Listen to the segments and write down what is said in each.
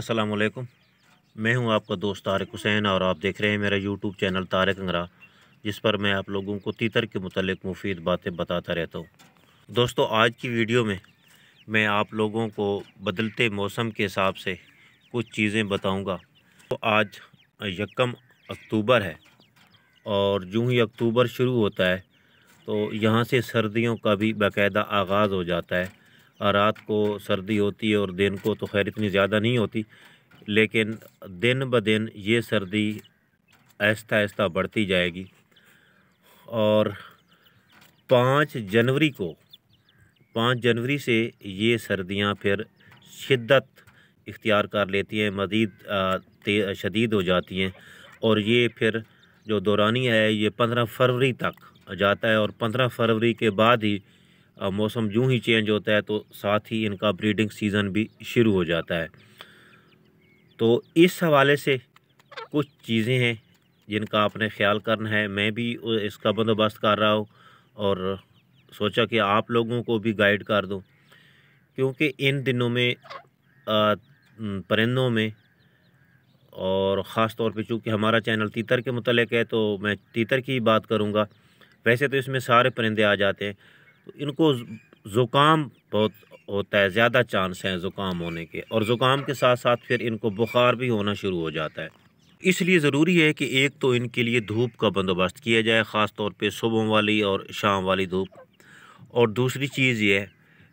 वालेकुम मैं हूं आपका दोस्त तारक हुसैन और आप देख रहे हैं मेरा यूट्यूब चैनल तारक अंगरा जिस पर मैं आप लोगों को तीतर के मतलब मुफीद बातें बताता रहता हूं दोस्तों आज की वीडियो में मैं आप लोगों को बदलते मौसम के हिसाब से कुछ चीज़ें बताऊंगा तो आज यकम अक्टूबर है और जूँ ही अक्टूबर शुरू होता है तो यहाँ से सर्दियों का भी बाकायदा आगाज़ हो जाता है रात को सर्दी होती है और दिन को तो खैर इतनी ज़्यादा नहीं होती लेकिन दिन ब दिन ये सर्दी आहिस्ता आहिस्ता बढ़ती जाएगी और पाँच जनवरी को पाँच जनवरी से ये सर्दियाँ फिर शिद्दत इख्तियार कर लेती हैं मज़ीद शदीद हो जाती हैं और ये फिर जो दौरानी है ये पंद्रह फरवरी तक जाता है और पंद्रह फरवरी के बाद ही मौसम जूँ ही चेंज होता है तो साथ ही इनका ब्रीडिंग सीज़न भी शुरू हो जाता है तो इस हवाले से कुछ चीज़ें हैं जिनका आपने ख्याल करना है मैं भी इसका बंदोबस्त कर रहा हूँ और सोचा कि आप लोगों को भी गाइड कर दूँ क्योंकि इन दिनों में परिंदों में और ख़ास तौर पे चूँकि हमारा चैनल तीतर के मतलब है तो मैं तीतर की बात करूँगा वैसे तो इसमें सारे परिंदे आ जाते हैं इनको ज़ुकाम बहुत होता है ज़्यादा चांस हैं ज़ुकाम होने के और ज़ुकाम के साथ साथ फिर इनको बुखार भी होना शुरू हो जाता है इसलिए ज़रूरी है कि एक तो इनके लिए धूप का बंदोबस्त किया जाए ख़ास तौर पर सुबह वाली और शाम वाली धूप और दूसरी चीज़ ये है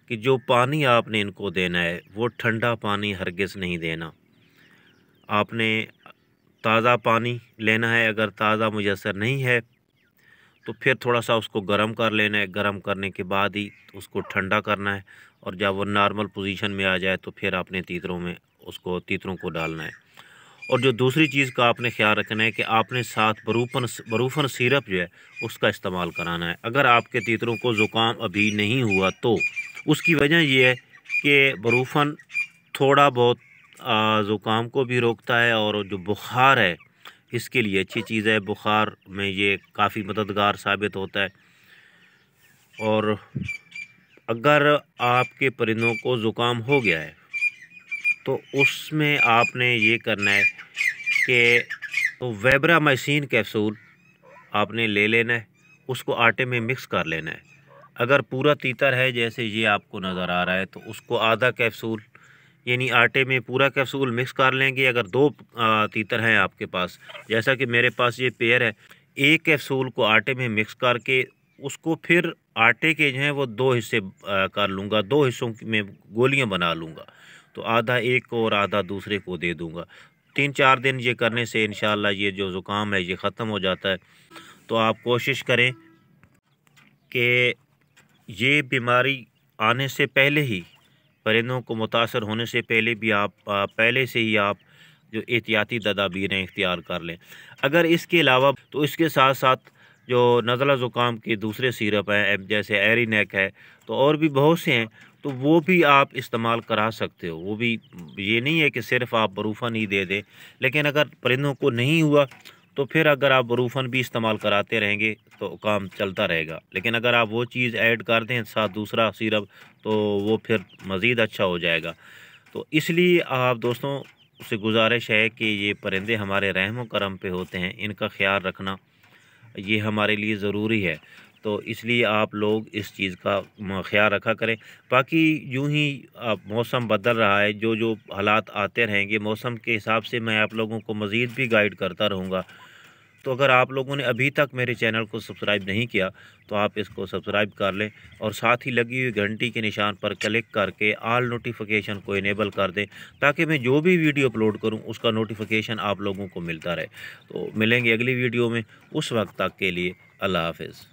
कि जो पानी आपने इनको देना है वो ठंडा पानी हरगिज़ नहीं देना आपने ताज़ा पानी लेना है अगर ताज़ा मुयसर नहीं है तो फिर थोड़ा सा उसको गर्म कर लेना है गर्म करने के बाद ही उसको ठंडा करना है और जब वो नॉर्मल पोजीशन में आ जाए तो फिर आपने तीतरों में उसको तीतरों को डालना है और जो दूसरी चीज़ का आपने ख्याल रखना है कि आपने साथ बरूफन बरूफन सिरप जो है उसका इस्तेमाल कराना है अगर आपके तीतरों को ज़ुकाम अभी नहीं हुआ तो उसकी वजह यह है कि बरूफन थोड़ा बहुत ज़ुकाम को भी रोकता है और जो बुखार है इसके लिए अच्छी चीज़ है बुखार में ये काफ़ी मददगार साबित होता है और अगर आपके परिंदों को ज़ुकाम हो गया है तो उसमें आपने ये करना है कि तो वेबरामाइसिन कैप्सूल आपने ले लेना है उसको आटे में मिक्स कर लेना है अगर पूरा तीतर है जैसे ये आपको नज़र आ रहा है तो उसको आधा कैप्सूल यानी आटे में पूरा कैप्सूल मिक्स कर लेंगे अगर दो तीतर हैं आपके पास जैसा कि मेरे पास ये पेयर है एक कैप्सूल को आटे में मिक्स करके उसको फिर आटे के जो हैं वो दो हिस्से कर लूँगा दो हिस्सों में गोलियाँ बना लूँगा तो आधा एक को और आधा दूसरे को दे दूँगा तीन चार दिन ये करने से इन ये जो ज़ुकाम है ये ख़त्म हो जाता है तो आप कोशिश करें कि ये बीमारी आने से पहले ही परिंदों को मुतासर होने से पहले भी आप पहले से ही आप जो एहतियाती तदाबीरें इख्तियार कर लें अगर इसके अलावा तो इसके साथ साथ जो नज़ला ज़ुकाम के दूसरे सिरप हैं जैसे एरीनेक है तो और भी बहुत से हैं तो वो भी आप इस्तेमाल करा सकते हो वो भी ये नहीं है कि सिर्फ आप बरूफन ही दे दें लेकिन अगर परिंदों को नहीं हुआ तो फिर अगर आप बरूफन भी इस्तेमाल कराते रहेंगे तो काम चलता रहेगा लेकिन अगर आप वो चीज़ ऐड कर दें साथ दूसरा सिरप तो वो फिर मज़ीद अच्छा हो जाएगा तो इसलिए आप दोस्तों से गुजारिश है कि ये परिंदे हमारे रहम करम पे होते हैं इनका ख्याल रखना ये हमारे लिए ज़रूरी है तो इसलिए आप लोग इस चीज़ का ख्याल रखा करें बाकी यूं ही मौसम बदल रहा है जो जो हालात आते रहेंगे मौसम के हिसाब से मैं आप लोगों को मज़ीद भी गाइड करता रहूँगा तो अगर आप लोगों ने अभी तक मेरे चैनल को सब्सक्राइब नहीं किया तो आप इसको सब्सक्राइब कर लें और साथ ही लगी हुई घंटी के निशान पर क्लिक करके आल नोटिफिकेशन को इनेबल कर दें ताकि मैं जो भी वीडियो अपलोड करूं उसका नोटिफिकेशन आप लोगों को मिलता रहे तो मिलेंगे अगली वीडियो में उस वक्त तक के लिए अल्लाह हाफिज़